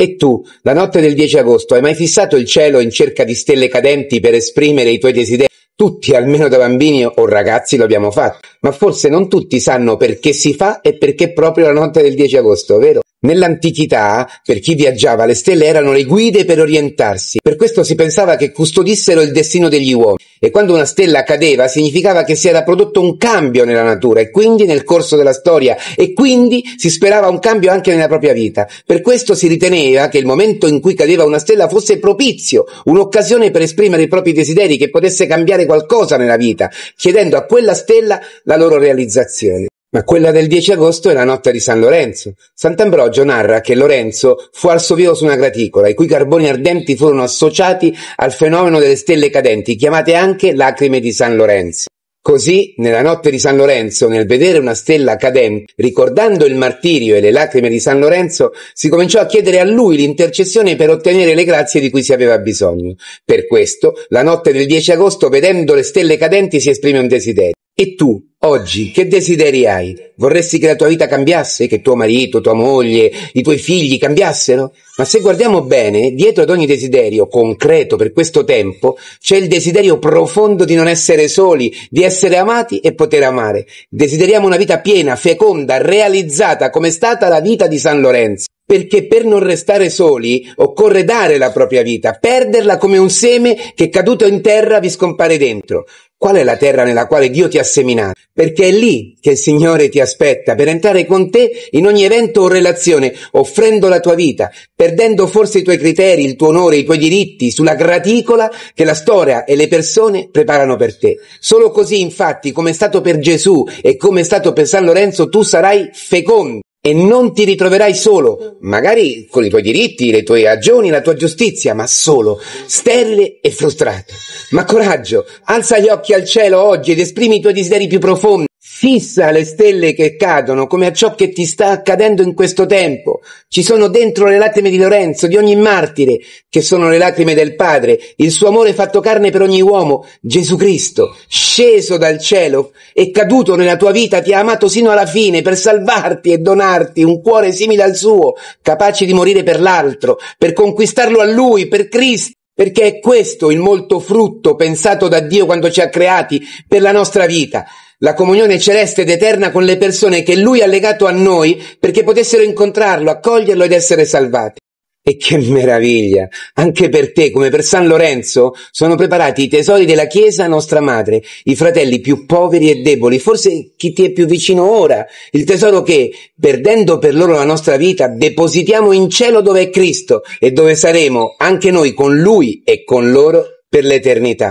E tu, la notte del 10 agosto, hai mai fissato il cielo in cerca di stelle cadenti per esprimere i tuoi desideri? Tutti, almeno da bambini o ragazzi, lo abbiamo fatto, ma forse non tutti sanno perché si fa e perché proprio la notte del 10 agosto, vero? Nell'antichità, per chi viaggiava, le stelle erano le guide per orientarsi. Per questo si pensava che custodissero il destino degli uomini e quando una stella cadeva significava che si era prodotto un cambio nella natura e quindi nel corso della storia e quindi si sperava un cambio anche nella propria vita. Per questo si riteneva che il momento in cui cadeva una stella fosse propizio, un'occasione per esprimere i propri desideri che potesse cambiare qualcosa nella vita, chiedendo a quella stella la loro realizzazione. Ma quella del 10 agosto è la notte di San Lorenzo. Sant'Ambrogio narra che Lorenzo fu al vivo su una graticola, i cui carboni ardenti furono associati al fenomeno delle stelle cadenti, chiamate anche lacrime di San Lorenzo. Così, nella notte di San Lorenzo, nel vedere una stella cadente, ricordando il martirio e le lacrime di San Lorenzo, si cominciò a chiedere a lui l'intercessione per ottenere le grazie di cui si aveva bisogno. Per questo, la notte del 10 agosto, vedendo le stelle cadenti, si esprime un desiderio. E tu, oggi, che desideri hai? Vorresti che la tua vita cambiasse? Che tuo marito, tua moglie, i tuoi figli cambiassero? Ma se guardiamo bene, dietro ad ogni desiderio concreto per questo tempo, c'è il desiderio profondo di non essere soli, di essere amati e poter amare. Desideriamo una vita piena, feconda, realizzata, come è stata la vita di San Lorenzo perché per non restare soli occorre dare la propria vita, perderla come un seme che caduto in terra vi scompare dentro. Qual è la terra nella quale Dio ti ha seminato? Perché è lì che il Signore ti aspetta per entrare con te in ogni evento o relazione, offrendo la tua vita, perdendo forse i tuoi criteri, il tuo onore, i tuoi diritti sulla graticola che la storia e le persone preparano per te. Solo così, infatti, come è stato per Gesù e come è stato per San Lorenzo, tu sarai fecondo e non ti ritroverai solo, magari con i tuoi diritti, le tue ragioni, la tua giustizia, ma solo, sterile e frustrato. Ma coraggio, alza gli occhi al cielo oggi ed esprimi i tuoi desideri più profondi. Fissa le stelle che cadono come a ciò che ti sta accadendo in questo tempo. Ci sono dentro le lacrime di Lorenzo, di ogni martire, che sono le lacrime del Padre, il suo amore fatto carne per ogni uomo, Gesù Cristo, sceso dal cielo, è caduto nella tua vita, ti ha amato sino alla fine per salvarti e donarti un cuore simile al suo, capace di morire per l'altro, per conquistarlo a lui, per Cristo perché è questo il molto frutto pensato da Dio quando ci ha creati per la nostra vita, la comunione celeste ed eterna con le persone che Lui ha legato a noi perché potessero incontrarlo, accoglierlo ed essere salvati. E che meraviglia! Anche per te, come per San Lorenzo, sono preparati i tesori della Chiesa nostra madre, i fratelli più poveri e deboli, forse chi ti è più vicino ora, il tesoro che, perdendo per loro la nostra vita, depositiamo in cielo dove è Cristo e dove saremo anche noi con Lui e con loro per l'eternità.